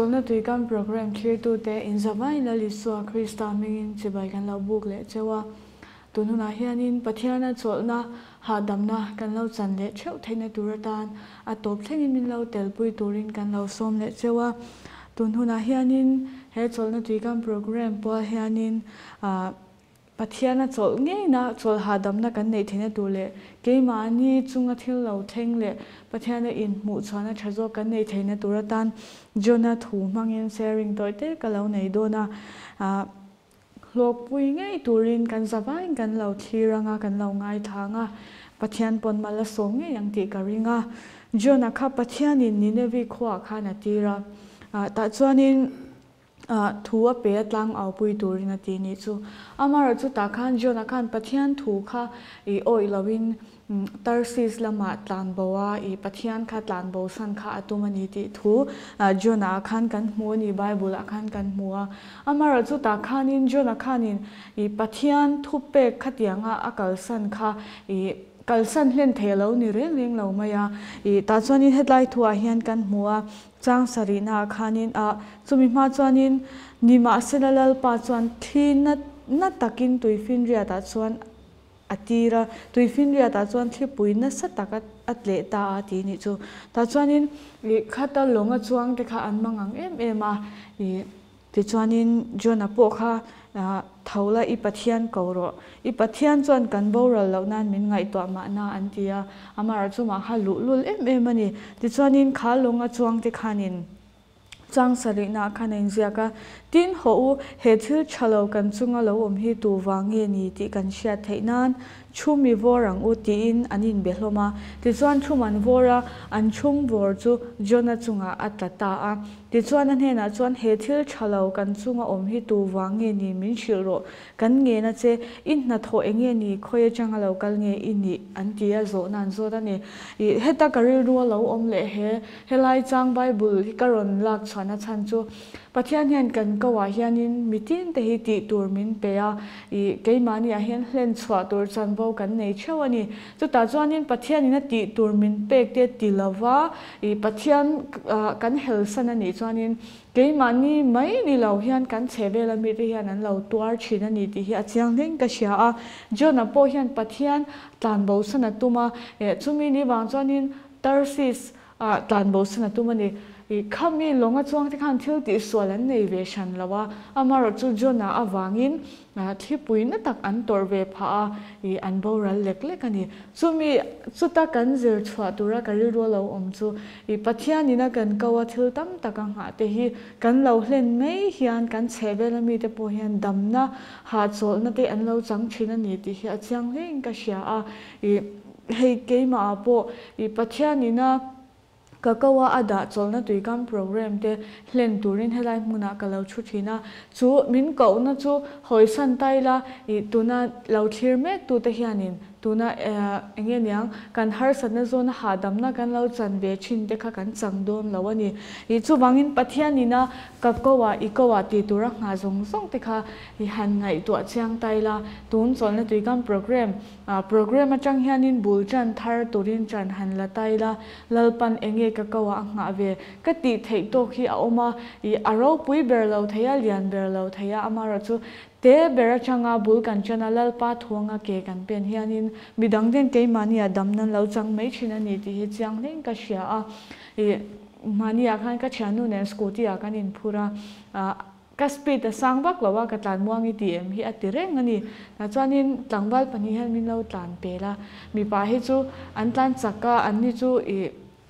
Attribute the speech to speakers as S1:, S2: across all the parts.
S1: solna te program che to te in zama in ali so a krista ming che ba kan la book le che wa na hian in pathian ha dam kan lo chan le a top thleng min lo tel pui kan lo som le na he program po ปัจจัยนั้นจดง่ายนะจดหาดำนักกันในที่นั้นดูเลยเกี่ยมันี่จงอาทิตย์เราเที่ยงเลยปัจจัยนั้นอินมุชานะชั่วกันในที่นั้นตัวแทนจนถูกมังยันเสียริงโดยเต็กเราในด้วยนะอ่าหลบวิ่งง่ายตัวเรียนกันสบายกันเราทีรังกันเราง่ายทางอ่ะปัจจัยนปนมาละสองง่ายยังตีกันริงอ่ะจนนะครับปัจจัยนี้นี่เนี่ยวิเคราะห์ขนาดที่เราอ่าแต่ส่วนนี้ทัวเปียตลังเอาปุยตัวนาทีนี้จูอามาราจูตาขันจอนักขันปะเทียนถูค่ะอีโออีลาวินตอร์ซิสละมาตัานบัวอีปะเทียนค่ะตลนบัวสันค่ะตุมันนี่ติทูจอนักขันกันมัวนี่ไบบุลขันกันมัวอามาราจูตาขันนินจอนักขันนินอีปะเทียนทุเป็กขัดยังอ่ะอากาศสันค่ะอี kalsan hlen thelo ni reng reng lo maya i ta chuanin headline thua hian kan mua chang sarina khanin a chumi ma chuanin nima selalal pa chuan thina na takin tuifin ria ta chuan atira tuifin ria ta chuan thli puina sa taka atle ta ti ni chu ta chuanin khata longa chuang te kha an mangang em em a i ที่วนินจวนอพกฮะเท่าละอีพัทยันเก่ารออีพัทยันจวนกันบ่าเหล่านั้นมินไงตัวมาหน้าอันเดียอามาร์ชุมาฮัลลุลุลเอ็มเอ็มนี่ที่วนินข้าลงอ่ะชวงที่ขานิน chang sari na khan en zia ka tin ho u he thil chalo kan chunga lo om hi tu wangi ni ti kan sia theinan chumi vorang u ti in anin be hloma ti chuan thuman vora an chung vor chu jona chunga atata a ti chuan an hena chuan he thil chalo kan chunga om hi tu wangi ni min shil ro kan nge na che in na tho enge ni khoya changa lo kal nge in ni an ti a zo nan zo da ni heta kari ru lo om le he helai chang bible hi karon lak chana chan chu pathian hian kan kawa hianin mitin te hi ti turmin pe a i keimani a hian hlen chhuah tur chan bo kan nei theuh ani chuta chuanin pathian in a ti turmin pek te tilawa i pathian kan hel san ani chuanin keimani mai ni lo hian kan chhebel ami te hian an lo tuar thin ani ti hi a chiang leng ka hria a jona po hian pathian tlan bo sana tuma chumi ni wang chuanin tarsis tlan bo sana tumani ขามีลงมาจวงที่ขันทิลติส่วนในเวชันแล้วว่าอามารจูจูน่าอวังอินที่ปุยนัตักอันตัวเวพาอีอันบรัลเล็กเล็กันนี่ซึ่มีสุดตะกันเจอชัวตัวกันรัวเราอมซูอีปัจจัยนี้นักันกวาทิลตั้มตะกงหาเตหีกันเราเล่นไม่เฮียนกันเชเวลมีแต่พอเฮียนดำนะหาโซนัตเตอันเราจังชินันนี่ที่เฮียจังเ่นกัชยาอีเฮกเกี่ยมาอ่ะปุ๊อีปัจจัยนี้นะ kakawa ada cholna tuikam program te hlen turin helai muna kalau chu thina chu min ko na chu hoisan taila i tuna lauthir me tu te hianin anh em lau tuna về chín kan har satna zona ha damna kan lo chan vang in dekha kan changdom lawani i chu wangin pathianina kapkowa ikowa ti tura nga zong zong tekha i han ngai tu chiang taila tun cholna tuikan program program atang hianin bulchan thar turin chan han la em lalpan cô kakawa nga về cái ti thấy to khi a oma i aro pui ber lo thaya lian ber lau thấy amara chu te berachanga bul kanchana lalpa thuanga ke kan pen hianin midang den ke mani adamna lo chang mai china ni ti hi chang nen ka sia a mani a khan ka chanu ne skuti a kan in phura ka speed a sang bak lawa ka tlan muang i tm hi atireng ani na chuanin tlangwal pani hel min lo tlan pela mi pa hi chu an tlan chaka an ni chu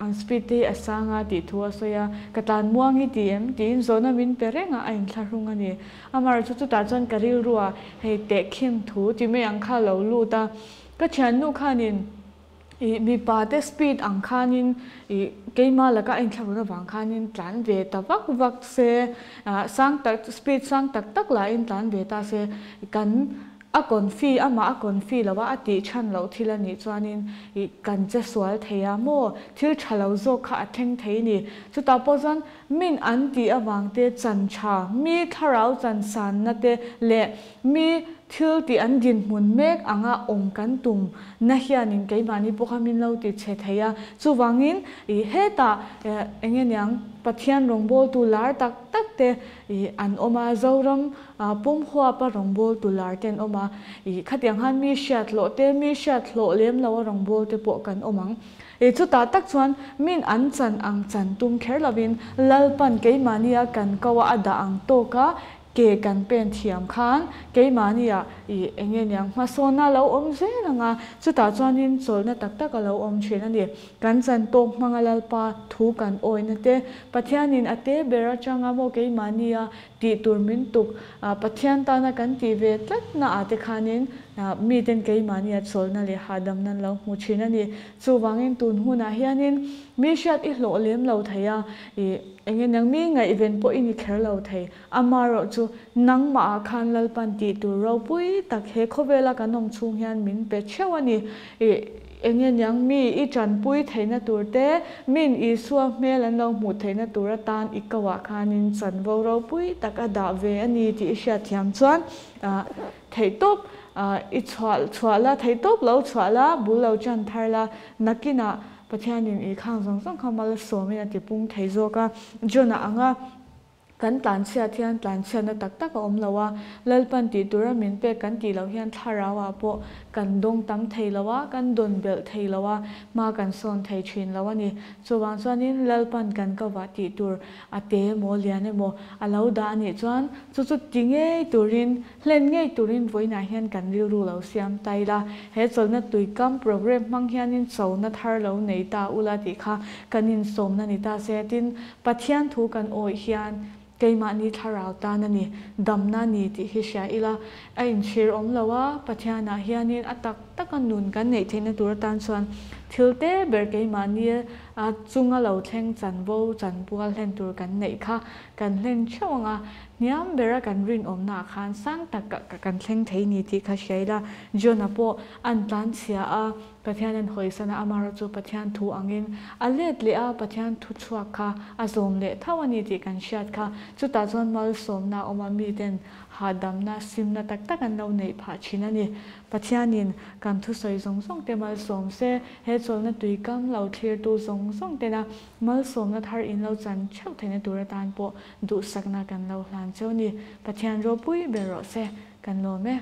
S1: ang speed te asanga ti thua soya katan muangi ti em ti zona min perenga ain tharunga ni amar chu chu ta chon karil ruwa hei te khim thu ti me ang kha lo lu ta ka chan nu khanin i mi pa te speed ang khanin i keima laka ain tharuna wang khanin tlan ve ta wak wak se sang tak speed sang tak tak la in tlan ve ta se kan အကွန်ဖီအမအကွန်ဖီလဝအတိချန်လောသီလနီချွာနင်ဤကန်ချက်ဆွယ်ထေယမိုသီလချလောဇောခအထင်းထေနီချူတာပိုဇန်မင်အန်တီအဝမ်တေချန်ချာမီခရောချန်ဆန်နတေလေမီသီလတီအန်ဒင်မွန်မက်အငါအုံကန်တုံနဟျာနင်ကေမာနီပိုခမင်လောတီချေထေယချူဝငင်ဤဟေတာအငေညံပသျန်ရုံဘောတူလာတက်တက်တေ i an oma zoram pum khua pa rongbol tular ten oma i khatiang han mi shat lo te mi shat lo lem lo rongbol te po kan omang e chu ta tak chuan min an chan ang chan tum kher lovin lalpan ke mania kan kawa ada ang to ka kể ke kan pen thiam khan ke mania i enge nyang ma sona lo om ze langa chu ta chuan na cholna tak tak lo om thin ani kan chan to mangalal pa thế bây giờ te pathian in ate bera changa đi tour mình tục à tuk pathian ta na kan ti ve tlat na ate khanin mi ten ke mania cholna le hadam nè lo mu thin ani chu wangin tun huna hianin mi shat i hlo lem lo thaya i เงยังมีไงอีเวนต์พออินิเคลเราไทยอามาโราจูนังมาคันลลปันตีตัวเราปุ้ยตักเฮคเวลากันนองชุงยันมินเปเชวันี้เองยังมีอีจันปุ้ยไทยนตัวเตมินอีสววเมลันเราหมูไทยนตัวตานอีกว่าคานินสันวเราปุ้ยตักอดาเวอันนี้ที่เชียที่ยมชวนอ่ไทยตบอ่อีชวลชวลละไทยตบเราชวลละบุลเราจันทร์ละนักกินะ白天你看山上看嘛嘞说木呀，地本体作个；你像那啊，跟单车天，单车那搭搭个公路啊，日本地图人民被跟地老上插油啊不？กันดงตั้มไทยลวะกันดนเบลไทยลวะมากันซอนไทยชินลวะนี่ส่วนส่วนนี้เลปันกันก็ว่าติดตัวอาเตโมเลียนโมอาลาดานี่ส่วนสุดสุดจริงเอตัวรินเล่นเงยตัวรินไว้นาเฮียนกันรียรู้เราเสียมไตละเฮุส่วนนั้นตุยกัมโปรแกรมมังเฮียนินสาวนัทฮาร์เราในตาอุลาติค่ะกันินสมนันตาเซตินปัทยันทูกันโอเฮียน keimani tharau tan ani damna ni ti hi sia ila ain chhir om lowa pathiana hianin atak ักกันนุนกันเนเทีนตัวตันส่วนทิลเตเบรกมันเนี่ยจุงเราแทงจันโวจันบัวเล่นตัวกันเนคะกันเล่นช่วงอ่ะเนี่ยเบรกันรินอมนาคันสร้างตักกันเแทงเทนี่ที่เขาใช้ละจนับะพออันตันเสียอ่ะปัจจัยนั้นหอยสนะอมารจูปัจจัยทูอังเินอเล็ดเลียอปัจจัยทูชัวค่ะอาสมเล่ท่าวันนี้ที่กันเชียร์ค่ะจุดอาสมมาสมนาอมามีเดนฮาดัมนาซิมนาตักตักกันเราในภาชนัเนี่ยปัจจัยนี้กั cảm thu soi giống giống thế mà xóm xe hết rồi nó tùy cam lâu thiệt tu giống giống thế là mà xóm nó thar in lâu chăn chắc thế nên tuổi tan bộ đủ sắc na cần lâu làm cho nè bắt thiên rồi bụi bể rõ xe cần lồn mẹ